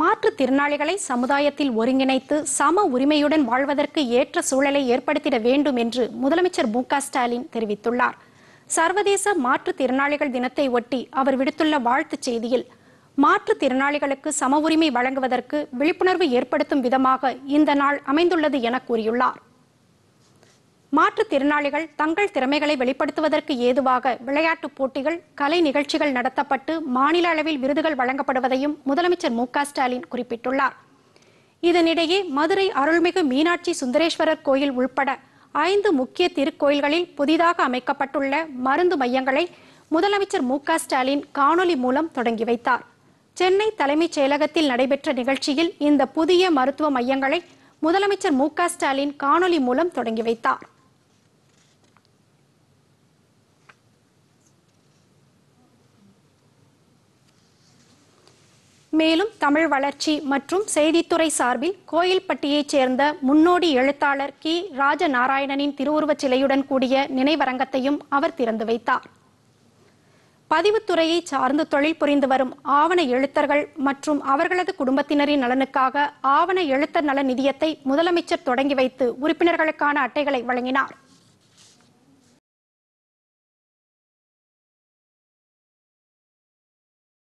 மாற்றுத்திறனாளிகளை சமுதாயத்தில் ஒருங்கிணைத்து சம உரிமையுடன் வாழ்வதற்கு ஏற்ற சூழலை ஏற்படுத்திட வேண்டும் என்று முதலமைச்சர் மு ஸ்டாலின் தெரிவித்துள்ளார் சர்வதேச மாற்றுத்திறனாளிகள் தினத்தை ஒட்டி அவர் விடுத்துள்ள வாழ்த்துச் செய்தியில் மாற்றுத்திறனாளிகளுக்கு சம உரிமை வழங்குவதற்கு விழிப்புணர்வு ஏற்படுத்தும் விதமாக இந்த நாள் அமைந்துள்ளது என கூறியுள்ளார் மாற்றுத்திறனாளிகள் தங்கள் திறமைகளை வெளிப்படுத்துவதற்கு ஏதுவாக விளையாட்டுப் போட்டிகள் கலை நிகழ்ச்சிகள் நடத்தப்பட்டு மாநில அளவில் விருதுகள் வழங்கப்படுவதையும் முதலமைச்சர் மு ஸ்டாலின் குறிப்பிட்டுள்ளார் இதனிடையே மதுரை அருள்மிகு மீனாட்சி சுந்தரேஸ்வரர் கோயில் உள்பட ஐந்து முக்கிய திருக்கோயில்களில் புதிதாக அமைக்கப்பட்டுள்ள மருந்து மையங்களை முதலமைச்சர் மு ஸ்டாலின் காணொலி மூலம் தொடங்கி வைத்தார் சென்னை தலைமைச் செயலகத்தில் நடைபெற்ற நிகழ்ச்சியில் இந்த புதிய மருத்துவ மையங்களை முதலமைச்சர் மு ஸ்டாலின் காணொலி மூலம் தொடங்கி வைத்தார் மேலும் தமிழ் வளர்ச்சி மற்றும் செய்தித்துறை சார்பில் கோயில்பட்டியைச் சேர்ந்த முன்னோடி எழுத்தாளர் கி ராஜநாராயணனின் திருவுருவச் சிலையுடன் கூடிய நினைவரங்கத்தையும் அவர் திறந்து வைத்தார் பதிவுத்துறையை சார்ந்து தொழில் புரிந்து வரும் ஆவண எழுத்தர்கள் மற்றும் அவர்களது குடும்பத்தினரின் நலனுக்காக ஆவண எழுத்தர் நல நிதியத்தை முதலமைச்சர் தொடங்கி வைத்து உறுப்பினர்களுக்கான அட்டைகளை வழங்கினார்